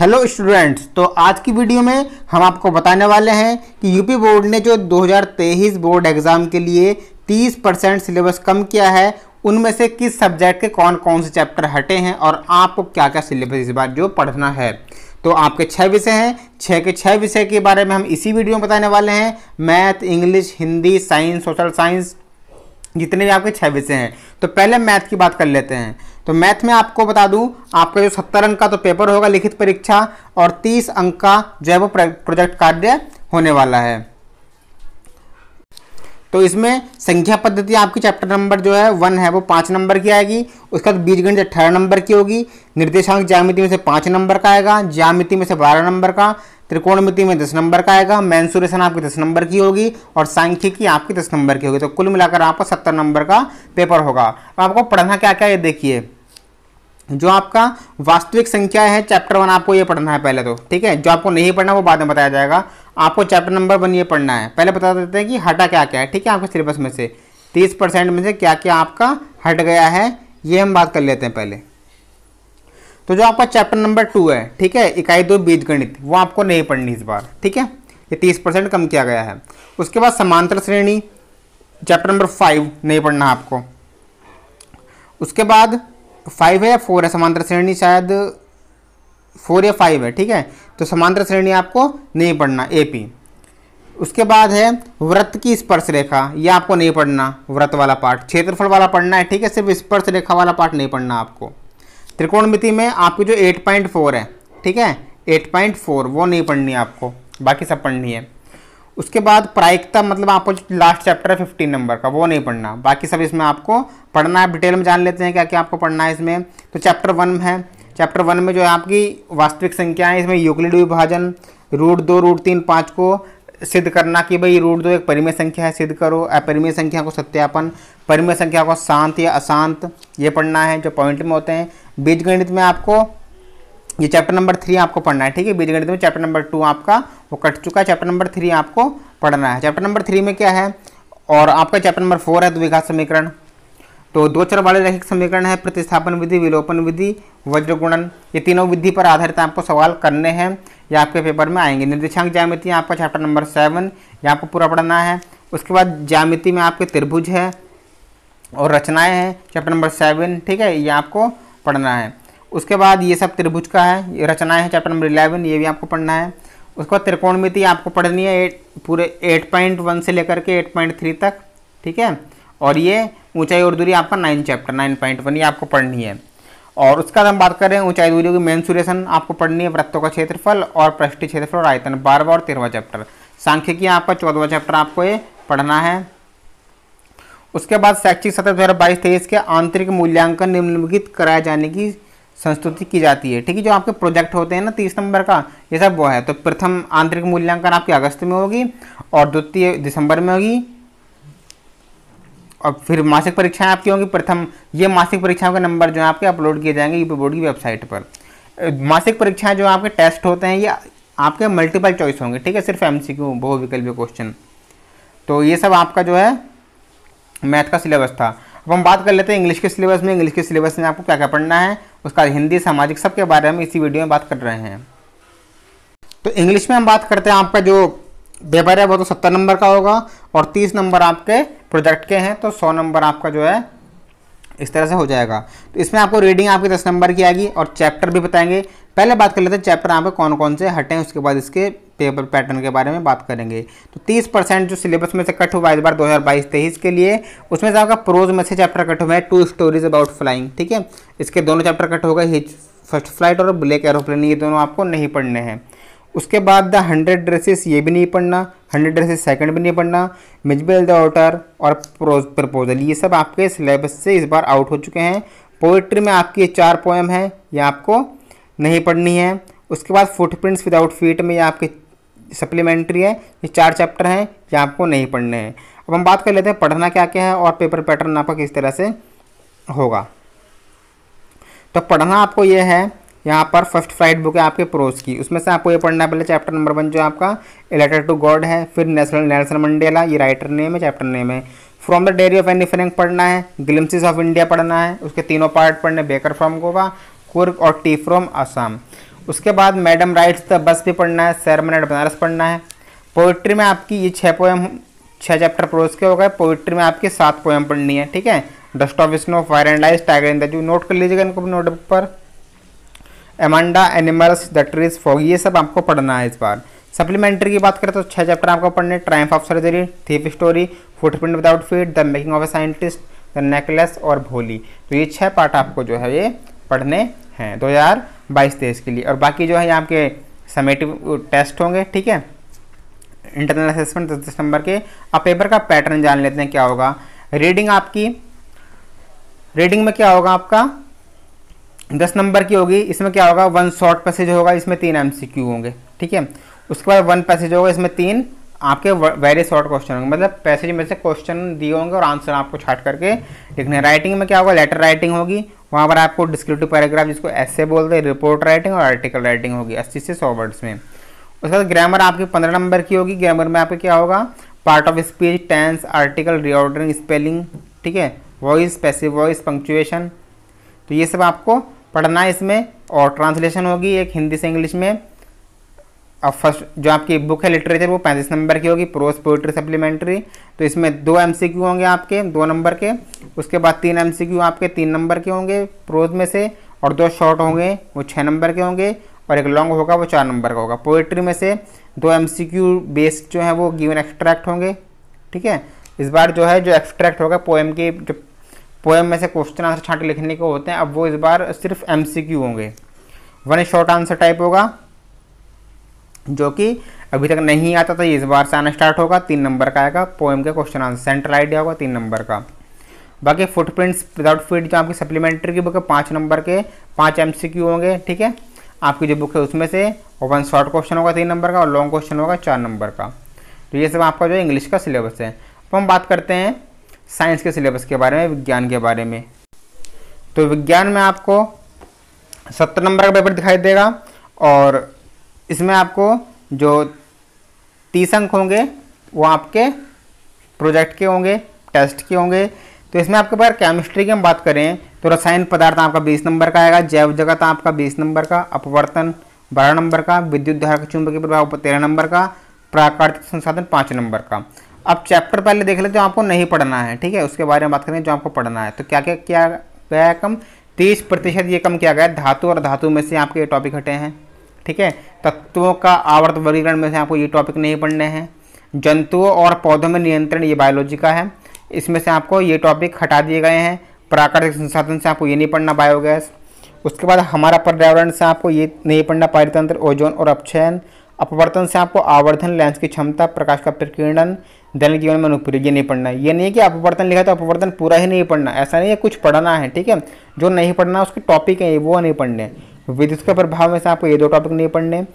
hello students तो आज की वीडियो में हम आपको बताने वाले हैं कि यूपी बोर्ड ने जो 2023 बोर्ड एग्ज़ाम के लिए 30 परसेंट सिलेबस कम किया है उनमें से किस सब्जेक्ट के कौन कौन से चैप्टर हटे हैं और आपको क्या क्या सिलेबस इस बार जो पढ़ना है तो आपके छः विषय हैं छः के छः विषय के बारे में हम इसी वीडियो में बताने वाले हैं math English Hindi science social science जितने भी आपके छः विषय हैं तो पहले मैथ की बात कर लेते हैं तो मैथ में आपको बता दूं आपका जो सत्तर अंक का तो पेपर होगा लिखित परीक्षा और तीस अंक का जो है वो प्रोजेक्ट कार्य होने वाला है तो इसमें संख्या पद्धति आपकी चैप्टर नंबर जो है वन है वो पाँच नंबर की आएगी उसके बाद बीजगणित अठारह नंबर की होगी निर्देशांक ज्यामिति में से पाँच नंबर का आएगा ज्यामिति में से बारह नंबर का त्रिकोणमिति में दस नंबर का आएगा मैंसुरेशन आपकी दस नंबर की होगी और सांख्यिकी आपकी दस नंबर की होगी तो कुल मिलाकर आपका सत्तर नंबर का पेपर होगा आपको पढ़ना क्या क्या है देखिए जो आपका वास्तविक संख्या है चैप्टर वन आपको ये पढ़ना है पहले तो ठीक है जो आपको नहीं पढ़ना वो बाद में बताया जाएगा आपको चैप्टर नंबर वन ये पढ़ना है पहले बता देते हैं कि हटा क्या क्या है ठीक है आपके सिलेबस में से तीस परसेंट में से क्या क्या आपका हट गया है ये हम बात कर लेते हैं पहले तो जो आपका चैप्टर नंबर टू है ठीक है इकाई दो बीज गणित वो आपको नहीं पढ़नी इस बार ठीक है ये तीस परसेंट कम किया गया है उसके बाद समांतर श्रेणी चैप्टर नंबर फाइव नहीं पढ़ना आपको उसके बाद फाइव है या फोर है समांतर श्रेणी शायद फोर या फाइव है ठीक है तो समांतर श्रेणी आपको नहीं पढ़ना ए पी उसके बाद है व्रत की स्पर्श रेखा यह आपको नहीं पढ़ना व्रत वाला पार्ट क्षेत्रफल वाला पढ़ना है ठीक है सिर्फ स्पर्श रेखा वाला पार्ट नहीं पढ़ना आपको त्रिकोणमिति में आपकी जो 8.4 है ठीक है 8.4 वो नहीं पढ़नी आपको बाकी सब पढ़नी है उसके बाद प्रायिकता मतलब आपको लास्ट चैप्टर है फिफ्टीन नंबर का वो नहीं पढ़ना बाकी सब इसमें आपको पढ़ना है डिटेल में जान लेते हैं क्या क्या आपको पढ़ना है इसमें तो चैप्टर वन में है चैप्टर वन में जो है आपकी वास्तविक संख्या है इसमें यूक्लिड विभाजन रूट दो रूट तीन पाँच को सिद्ध करना कि भाई रूट दो एक परिमेय संख्या है सिद्ध करो अपरिमेय संख्या को सत्यापन परिमेय संख्या को शांत या अशांत ये पढ़ना है जो पॉइंट में होते हैं बीजगणित में आपको ये चैप्टर नंबर थ्री आपको पढ़ना है ठीक है बीजगणित में चैप्टर नंबर टू आपका वो कट चुका है चैप्टर नंबर थ्री आपको पढ़ना है चैप्टर नंबर थ्री में क्या है और आपका चैप्टर नंबर फोर है द्विघात समीकरण तो दो चर वाले रैखिक समीकरण है प्रतिस्थापन विधि विलोपन विधि वज्रगुणन ये तीनों विधि पर आधारित आपको सवाल करने हैं या आपके पेपर में आएंगे निर्देशांक ज्यामिति आपका चैप्टर नंबर सेवन ये आपको पूरा पढ़ना है उसके बाद ज्यामिति में आपके त्रिभुज है और रचनाएं हैं चैप्टर नंबर सेवन ठीक है ये आपको पढ़ना है उसके बाद ये सब त्रिभुज का है ये रचनाएं हैं चैप्टर नंबर इलेवन ये भी आपको पढ़ना है उसके बाद त्रिकोणमिति आपको पढ़नी है एट पूरे एट पॉइंट वन से लेकर के एट पॉइंट थ्री तक ठीक है और ये ऊंचाई और दूरी आपका nine chapter nine point one ये आपको पढ़नी है और उसका हम बात कर रहे हैं ऊंचाई दूरी की मैंसुरेशन आपको पढ़नी है वृत्तों का क्षेत्रफल और पृष्ठ क्षेत्रफल और आयतन बारहवा और तेरहवा चैप्टर सांख्यिकी आपका चौदहवा चैप्टर आपको ये पढ़ना है उसके बाद शैक्षिक सत्र दो हज़ार बाईस तेईस के आंतरिक मूल्यांकन निम्नलिखित कराए जाने की संस्तुति की जाती है ठीक है जो आपके प्रोजेक्ट होते हैं ना तीस नंबर का ये सब वो है तो प्रथम आंतरिक मूल्यांकन आपके अगस्त में होगी और द्वितीय दिसंबर में होगी और फिर मासिक परीक्षाएं आपकी होंगी प्रथम ये मासिक परीक्षाओं के नंबर जो है आपके अपलोड किए जाएंगे यूपी बोर्ड की वेबसाइट पर मासिक परीक्षाएं जो आपके टेस्ट होते हैं ये आपके मल्टीपल चॉइस होंगे ठीक है सिर्फ एम सी क्यू बहुविकल्पीय क्वेश्चन तो ये सब आपका जो है मैथ का सिलेबस था अब हम बात कर लेते हैं इंग्लिश के सिलेबस में इंग्लिश के सिलेबस में आपको क्या क्या पढ़ना है उसका हिंदी सामाजिक सबके बारे में इसी वीडियो में बात कर रहे हैं तो इंग्लिश में हम बात करते हैं आपका जो पेपर है वो तो सत्तर नंबर का होगा और तीस नंबर आपके प्रोजेक्ट के हैं तो सौ नंबर आपका जो है इस तरह से हो जाएगा तो इसमें आपको रीडिंग आपकी दस नंबर की आएगी और चैप्टर भी बताएंगे पहले बात कर लेते हैं चैप्टर आपके कौन कौन से हटें उसके बाद इसके पेपर पैटर्न के बारे में बात करेंगे तो 30 परसेंट जो सिलेबस में से कट हुआ इस बार 2022-23 के लिए उसमें से आपका प्रोज में से चैप्टर कट हुआ है टू स्टोरीज अबाउट फ्लाइंग ठीक है इसके दोनों चैप्टर कट हो गए हिच फर्स्ट फ्लाइट और ब्लैक एरोप्लेन ये दोनों आपको नहीं पढ़ने हैं उसके बाद द हंड्रेड ड्रेसेस ये भी नहीं पढ़ना हंड्रेड ड्रेसेस सेकंड भी नहीं पढ़ना मिजबेल द ऑर्डर और प्रोज प्रपोजल ये सब आपके सिलेबस से इस बार आउट हो चुके हैं पोइट्री में आपकी चार पोएम है ये आपको नहीं पढ़नी है उसके बाद फुटप्रिंट्स विदाउट फीट में ये आपके सप्लीमेंट्री है ये चार चैप्टर हैं ये आपको नहीं पढ़ने हैं अब हम बात कर लेते हैं पढ़ना क्या क्या है और पेपर पैटर्न आपका किस तरह से होगा तो पढ़ना आपको ये है यहाँ पर फर्स्ट फ्लाइट बुक है आपके प्रोज की उसमें से आपको ये पढ़ना है पहले चैप्टर नंबर वन जो आपका लेटर टू गॉड है फिर नेशनल नेल्सन मंडेला ये राइटर नेम है चैप्टर नेम है from the diary of Anne Frank पढ़ना है ग्लिम्सिस ऑफ इंडिया पढ़ना है उसके तीनों पार्ट पढ़ने बेकर फ्रॉम गोवा कुर्क और टी फ्रॉम आसाम उसके बाद मैडम राइट्स द बस भी पढ़ना है सैरमन एड बनारस पढ़ना है पोइट्री में आपकी ये छः पोएम छः चैप्टर प्रोज के हो गए पोइट्री में आपकी सात पोएम पढ़नी है ठीक है dust of snow fire and ice tiger in the zoo note कर लीजिएगा इनको नोटबुक पर Amanda animals the trees fog ये सब आपको पढ़ना है इस बार सप्लीमेंट्री की बात करें तो छः चैप्टर आपको पढ़ने triumph of surgery thief story footprint without feet the making of a scientist the necklace और भोली तो ये छः पार्ट आपको जो है ये पढ़ने हैं दो हज़ार बाईस तेईस के लिए और बाकी जो है यहाँ के समेटिव टेस्ट होंगे ठीक है इंटरनल असेसमेंट दस दस नंबर के अब पेपर का पैटर्न जान लेते हैं क्या होगा रीडिंग आपकी रीडिंग में क्या होगा आपका दस नंबर की होगी इसमें क्या होगा वन शॉर्ट पैसेज होगा इसमें तीन एम होंगे ठीक है उसके बाद वन पैसेज होगा इसमें तीन आपके वेरी शॉर्ट क्वेश्चन होंगे मतलब पैसेज में से क्वेश्चन दिए होंगे और आंसर आपको छाट करके लिखने राइटिंग में क्या होगा लेटर राइटिंग होगी वहाँ पर आपको डिस्क्रिप्टिव पैराग्राफ जिसको ऐसे बोलते हैं रिपोर्ट राइटिंग और आर्टिकल राइटिंग होगी अस्सी से सौ वर्ड्स में उसके बाद ग्रामर आपकी पंद्रह नंबर की होगी ग्रामर में आपका क्या होगा part of speech tense article reordering spelling ठीक है वॉइस पैसिव वॉइस पंक्चुएशन तो ये सब आपको पढ़ना है इसमें और ट्रांसलेशन होगी एक हिंदी से इंग्लिश में अब फर्स्ट जो आपकी बुक है लिटरेचर वो पैंतीस नंबर की होगी प्रोस पोइट्री सप्लीमेंट्री तो इसमें दो एम होंगे आपके दो नंबर के उसके बाद तीन एम आपके तीन नंबर के होंगे प्रोज में से और दो शॉर्ट होंगे वो छः नंबर के होंगे और एक लॉन्ग होगा वो चार नंबर का होगा पोइट्री में से दो एम बेस्ड जो है वो गिवन एक्सट्रैक्ट होंगे ठीक है इस बार जो है जो एक्सट्रैक्ट होगा पोएम के जो पोएम में से क्वेश्चन आंसर छाँट लिखने के होते हैं अब वो इस बार सिर्फ एम होंगे वन शॉर्ट आंसर टाइप होगा जो कि अभी तक नहीं आता था इस बार से आना स्टार्ट होगा तीन नंबर का आएगा पोएम के क्वेश्चन आंसर सेंट्रल आइडिया होगा तीन नंबर का बाकी फुटप्रिंट्स विदाउट फीट जो आपकी सप्लीमेंट्री की बुक है पाँच नंबर के पाँच एम होंगे ठीक है आपकी जो बुक है उसमें से ओपन शॉर्ट क्वेश्चन होगा तीन नंबर का और लॉन्ग क्वेश्चन होगा चार नंबर का तो ये सब आपका जो इंग्लिश का सिलेबस है अब हम बात करते हैं साइंस के सिलेबस के बारे में विज्ञान के बारे में तो विज्ञान में आपको सत्तर नंबर का पेपर दिखाई देगा और इसमें आपको जो तीस अंक होंगे वो आपके प्रोजेक्ट के होंगे टेस्ट के होंगे तो इसमें आपके पास केमिस्ट्री की हम बात करें तो रसायन पदार्थ आपका 20 नंबर का आएगा जैव जगत आपका 20 नंबर का अपवर्तन 12 नंबर का विद्युत धारक चुंबकीय प्रभाव तेरह नंबर का प्राकृतिक संसाधन पाँच नंबर का अब चैप्टर पहले देख लेते जो आपको नहीं पढ़ना है ठीक है उसके बारे में बात करें जो आपको पढ़ना है तो क्या क्या किया गया है कम तीस प्रतिशत ये कम किया गया धातु और धातु में से आपके ये टॉपिक हटे हैं ठीक है तत्वों का आवर्त वर्गीकरण में से आपको ये टॉपिक नहीं पढ़ने हैं जंतुओं और पौधों में नियंत्रण ये बायोलॉजी का है इसमें से आपको ये टॉपिक हटा दिए गए हैं प्राकृतिक संसाधन से आपको ये नहीं पढ़ना बायोगैस उसके बाद हमारा पर्यावरण से आपको ये नहीं पढ़ना पारितंत्र ओजोन और अपचयन अपवर्तन से आपको आवर्धन लेंस की क्षमता प्रकाश का प्रकीर्णन दैनिक जीवन में अनुप्रयोग नहीं पढ़ना है ये नहीं है कि अपवर्तन लिखा तो अपवर्तन पूरा ही नहीं पढ़ना ऐसा नहीं है कुछ पढ़ना है ठीक है जो नहीं पढ़ना उसके टॉपिक है वो नहीं पढ़ने विद्युत के प्रभाव में से आपको ये दो टॉपिक नहीं पढ़ने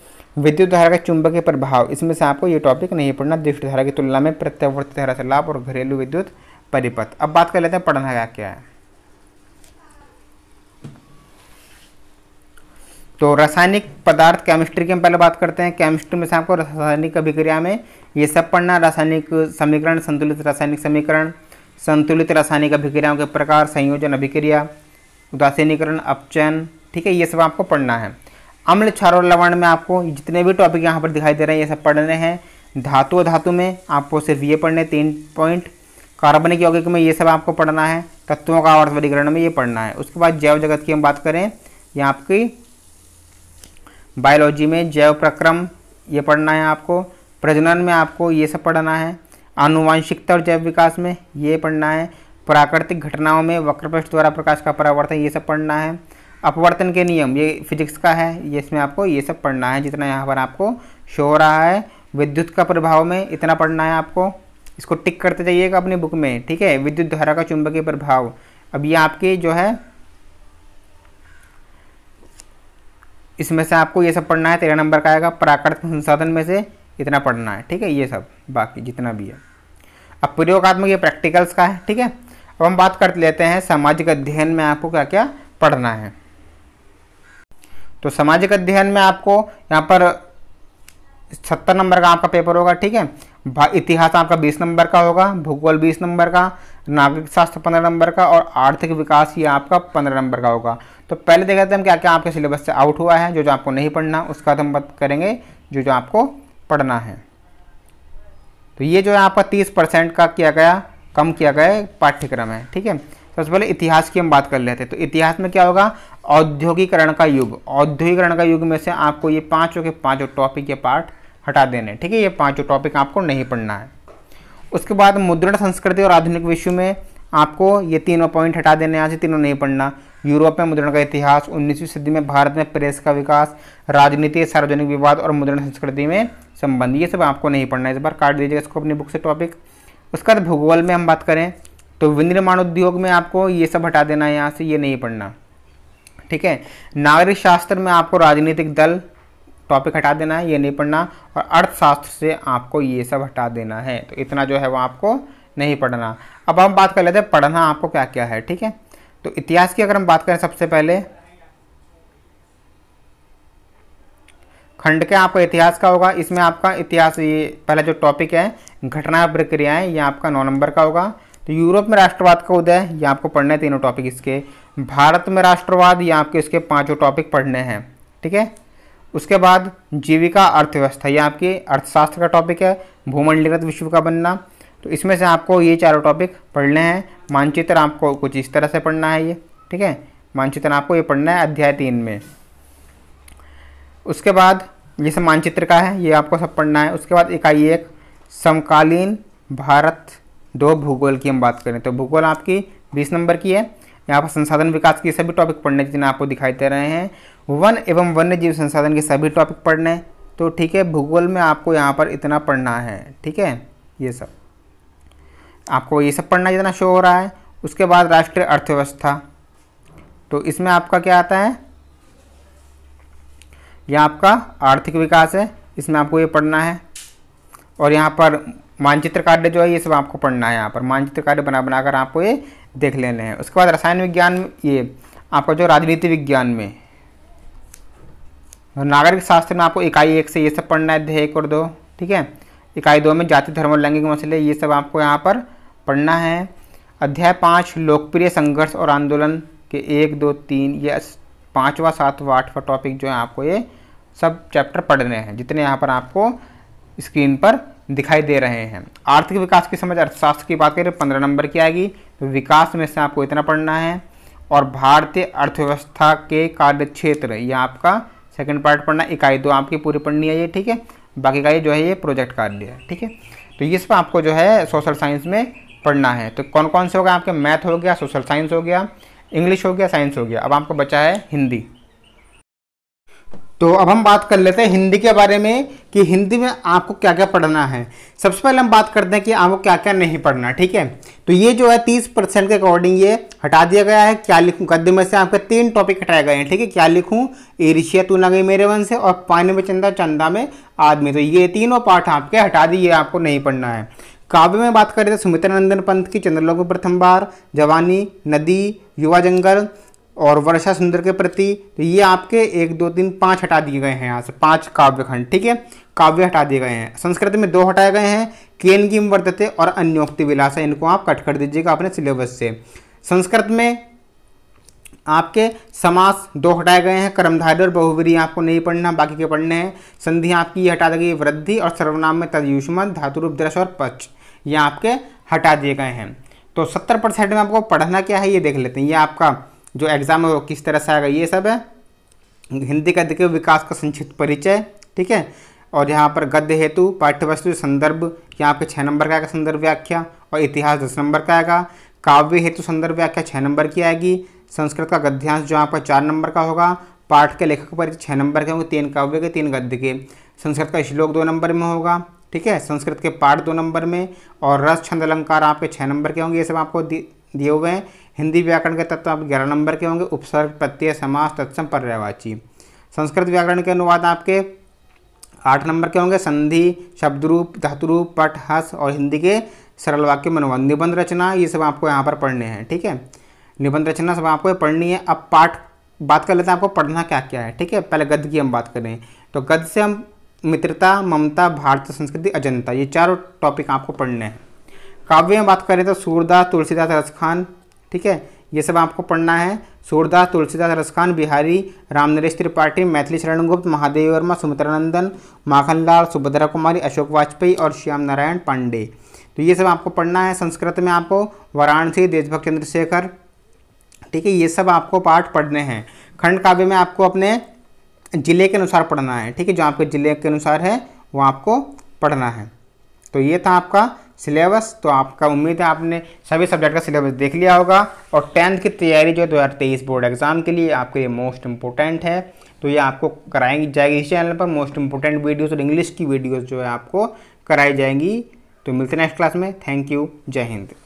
विद्युत धारा के चुंबक के प्रभाव इसमें से आपको ये टॉपिक नहीं पढ़ना दृष्टि धारा की तुलना में प्रत्यावर्तित धारा से लाभ और घरेलू विद्युत परिपथ अब बात कर लेते हैं पढ़ना क्या क्या है तो रासायनिक पदार्थ केमिस्ट्री की हम पहले बात करते हैं केमिस्ट्री में से आपको रासायनिक अभिक्रिया में ये सब पढ़ना रासायनिक समीकरण संतुलित रासायनिक समीकरण संतुलित रासायनिक अभिक्रियाओं के प्रकार संयोजन अभिक्रिया उदासीनीकरण अपचयन ठीक है ये सब आपको पढ़ना है अम्ल क्षारो लवण में आपको जितने भी टॉपिक यहाँ पर दिखाई दे रहे हैं ये सब पढ़ने हैं धातु धातु में आपको सिर्फ ये पढ़ने तीन पॉइंट कार्बनिक यौगिक में ये सब आपको पढ़ना है तत्वों का आवर्त वर्गीकरण में ये पढ़ना है उसके बाद जैव जगत की हम बात करें या आपकी बायोलॉजी में जैव प्रक्रम ये पढ़ना है आपको प्रजनन में आपको ये सब पढ़ना है आनुवांशिकता और जैव विकास में ये पढ़ना है प्राकृतिक घटनाओं में वक्रपृष्ठ द्वारा प्रकाश का परावर्तन ये सब पढ़ना है अपवर्तन के नियम ये फिजिक्स का है ये इसमें आपको ये सब पढ़ना है जितना यहाँ पर आपको शो हो रहा है विद्युत का प्रभाव में इतना पढ़ना है आपको इसको टिक करते जाइएगा अपनी बुक में ठीक है विद्युत धारा का चुंबकीय प्रभाव अब ये आपकी जो है इसमें से आपको ये सब पढ़ना है तेरह नंबर का आएगा प्राकृतिक संसाधन में से इतना पढ़ना है ठीक है ये सब बाकी जितना भी है अब प्रयोगात्मक ये प्रैक्टिकल्स का है ठीक है अब हम बात कर लेते हैं सामाजिक अध्ययन में आपको क्या क्या पढ़ना है तो सामाजिक अध्ययन में आपको यहाँ पर छत्तर नंबर का आपका पेपर होगा ठीक है इतिहास आपका बीस नंबर का होगा भूगोल बीस नंबर का नागरिक शास्त्र पंद्रह नंबर का और आर्थिक विकास ये आपका पंद्रह नंबर का होगा तो पहले देखते हैं हम क्या क्या आपके सिलेबस से आउट हुआ है जो जो आपको नहीं पढ़ना उसका तो हम बात करेंगे जो जो आपको पढ़ना है तो ये जो है आपका तीस परसेंट का किया गया कम किया गया पाठ्यक्रम है ठीक है सबसे पहले इतिहास की हम बात कर लेते हैं तो इतिहास में क्या होगा औद्योगिकरण का युग औद्योगिकरण का युग में से आपको ये पाँचों के पाँचों टॉपिक या पार्ट हटा देने ठीक है ये पाँचों टॉपिक आपको नहीं पढ़ना है उसके बाद मुद्रण संस्कृति और आधुनिक विश्व में आपको ये तीनों पॉइंट हटा देने आज से तीनों नहीं पढ़ना यूरोप में मुद्रण का इतिहास उन्नीसवीं सदी में भारत में प्रेस का विकास राजनीति सार्वजनिक विवाद और मुद्रण संस्कृति में संबंध ये सब आपको नहीं पढ़ना है इस बार काट दीजिएगा इसको अपनी बुक से टॉपिक उसके बाद भूगोल में हम बात करें तो विनिर्माण उद्योग में आपको ये सब हटा देना है यहाँ से ये नहीं पढ़ना ठीक है नागरिक शास्त्र में आपको राजनीतिक दल टॉपिक हटा देना है ये नहीं पढ़ना और अर्थशास्त्र से आपको ये सब हटा देना है तो इतना जो है वो आपको नहीं पढ़ना अब हम बात कर लेते हैं पढ़ना आपको क्या क्या है ठीक है तो इतिहास की अगर हम बात करें सबसे पहले खंड के आपका इतिहास का होगा इसमें आपका इतिहास ये पहला जो टॉपिक है घटना प्रक्रियाएं ये आपका नौ नंबर का होगा तो यूरोप में राष्ट्रवाद का उदय ये आपको पढ़ना है तीनों टॉपिक इसके भारत में राष्ट्रवाद ये आपके इसके पाँचों टॉपिक पढ़ने हैं ठीक है उसके बाद जीविका अर्थव्यवस्था ये आपके अर्थशास्त्र का टॉपिक है भूमंडलीगत विश्व का बनना तो इसमें से आपको ये चारों टॉपिक पढ़ने हैं मानचित्र आपको कुछ इस तरह से पढ़ना है ये ठीक है मानचित्र आपको ये पढ़ना है अध्याय तीन में उसके बाद ये सब मानचित्र का है ये आपको सब पढ़ना है उसके बाद इकाई एक समकालीन भारत दो भूगोल की हम बात करें तो भूगोल आपकी बीस नंबर की है यहाँ पर संसाधन विकास के सभी टॉपिक पढ़ने जितने आपको दिखाई दे रहे हैं वन एवं वन्य जीव संसाधन के सभी टॉपिक पढ़ने तो ठीक है भूगोल में आपको यहाँ पर इतना पढ़ना है ठीक है ये सब आपको ये सब पढ़ना जितना शो हो रहा है उसके बाद राष्ट्रीय अर्थव्यवस्था तो इसमें आपका क्या आता है यह आपका आर्थिक विकास है इसमें आपको ये पढ़ना है और यहाँ पर मानचित्र कार्ड जो है ये सब आपको पढ़ना है यहाँ पर मानचित्र कार्ड बना बनाकर आपको ये देख लेने हैं उसके बाद रसायन विज्ञान ये आपका जो राजनीति विज्ञान में नागरिक शास्त्र में आपको इकाई एक से ये सब पढ़ना है अध्याय एक और दो ठीक है इकाई दो में जाति धर्म और लैंगिक मसले ये सब आपको यहाँ पर पढ़ना है अध्याय पाँच लोकप्रिय संघर्ष और आंदोलन के एक दो तीन ये पाँचवा सातवा आठवा टॉपिक जो है आपको ये सब चैप्टर पढ़ने हैं जितने यहाँ पर आपको स्क्रीन पर दिखाई दे रहे हैं आर्थिक विकास की समझ अर्थशास्त्र की बात करें तो पंद्रह नंबर की आएगी तो विकास में से आपको इतना पढ़ना है और भारतीय अर्थव्यवस्था के कार्य क्षेत्र ये आपका सेकंड पार्ट पढ़ना इकाई दो आपकी पूरी पढ़नी है ये ठीक है बाकी इकाई जो है ये प्रोजेक्ट कार्य है ठीक है तो ये सब आपको जो है सोशल साइंस में पढ़ना है तो कौन कौन से हो गया आपके मैथ हो गया सोशल साइंस हो गया इंग्लिश हो गया साइंस हो गया अब आपको बचा है हिंदी तो अब हम बात कर लेते हैं हिंदी के बारे में कि हिंदी में आपको क्या क्या पढ़ना है सबसे पहले हम बात करते हैं कि आपको क्या क्या नहीं पढ़ना ठीक है तो ये जो है तीस परसेंट के अकॉर्डिंग ये हटा दिया गया है क्या लिखूं गद्य में से आपके तीन टॉपिक हटाए गए हैं ठीक है क्या लिखूं एरिशिया तू ना गई मेरे वन से और पानी में चंदा चंदा में आदमी तो ये तीनों पाठ आपके हटा दिए आपको नहीं पढ़ना है काव्य में बात करें तो सुमित्रा नंदन पंथ की चंद्रलोक प्रथम बार जवानी नदी युवा जंगल और वर्षा सुंदर के प्रति तो ये आपके एक दो तीन पाँच हटा दिए गए हैं यहाँ से पाँच काव्यखंड ठीक है काव्य हटा दिए गए हैं संस्कृत में दो हटाए गए हैं केन की वर्तते और अन्योक्ति विलास इनको आप कट कर दीजिएगा अपने सिलेबस से संस्कृत में आपके समास दो हटाए गए हैं कर्मधारी और बहुवरी आपको नहीं पढ़ना बाकी के पढ़ने हैं संधि आपकी ये हटा दी गई वृद्धि और सर्वनाम में तदयुष्मन धातुरूप दृश्य और पच ये आपके हटा दिए गए हैं तो सत्तर परसेंट में आपको पढ़ना क्या है ये देख लेते हैं ये आपका जो एग्ज़ाम है वो किस तरह से आएगा ये सब है हिंदी गद्य के विकास का संक्षिप्त परिचय ठीक है और यहाँ पर गद्य हेतु पाठ्यवस्तु संदर्भ यहाँ पे छः नंबर का आएगा संदर्भ व्याख्या और इतिहास दस नंबर का आएगा काव्य हेतु संदर्भ व्याख्या छः नंबर की आएगी संस्कृत का गद्यांश जो यहाँ पर चार नंबर का होगा पाठ के लेखक पर छः नंबर के होंगे तीन काव्य के तीन गद्य के संस्कृत का श्लोक दो नंबर में होगा ठीक है संस्कृत के पाठ दो नंबर में और रस छंद अलंकार आपके छः नंबर के होंगे ये सब आपको दिए हुए हैं हिंदी व्याकरण के तत्व आप ग्यारह नंबर के होंगे उपसर्ग प्रत्यय समास तत्सम पर्यायवाची संस्कृत व्याकरण के अनुवाद आपके आठ नंबर के होंगे संधि शब्दरूप धातुरूप पट हस और हिंदी के सरल वाक्य में अनुवाद निबंध रचना ये सब आपको यहाँ पर पढ़ने हैं ठीक है निबंध रचना सब आपको पढ़नी है अब पाठ बात कर लेते हैं आपको पढ़ना क्या क्या है ठीक है पहले गद्य की हम बात करें तो गद्य से हम मित्रता ममता भारत संस्कृति अजंता ये चारों टॉपिक आपको पढ़ने हैं काव्य में बात करें तो सूरदास तुलसीदास रसखान ठीक है ये सब आपको पढ़ना है सूरदास तुलसीदास रसखान बिहारी राम नरेश त्रिपाठी मैथिली शरण गुप्त महादेव वर्मा सुमित्रानंदन माखनलाल सुभद्रा कुमारी अशोक वाजपेयी और श्याम नारायण पांडे तो ये सब आपको पढ़ना है संस्कृत में आपको वाराणसी देशभक्त चंद्रशेखर ठीक है ये सब आपको पाठ पढ़ने हैं खंड काव्य में आपको अपने ज़िले के अनुसार पढ़ना है ठीक है जो आपके ज़िले के अनुसार है वो आपको पढ़ना है तो ये था आपका सिलेबस तो आपका उम्मीद है आपने सभी सब्जेक्ट का सिलेबस देख लिया होगा और टेंथ की तैयारी जो है दो हज़ार तेईस बोर्ड एग्ज़ाम के लिए आपके लिए मोस्ट इंपॉर्टेंट है तो ये आपको कराई जाएगी इस चैनल पर मोस्ट इंपॉर्टेंट वीडियोज़ और इंग्लिश की वीडियोज़ जो है आपको कराई जाएंगी तो मिलते हैं नेक्स्ट क्लास में थैंक यू जय हिंद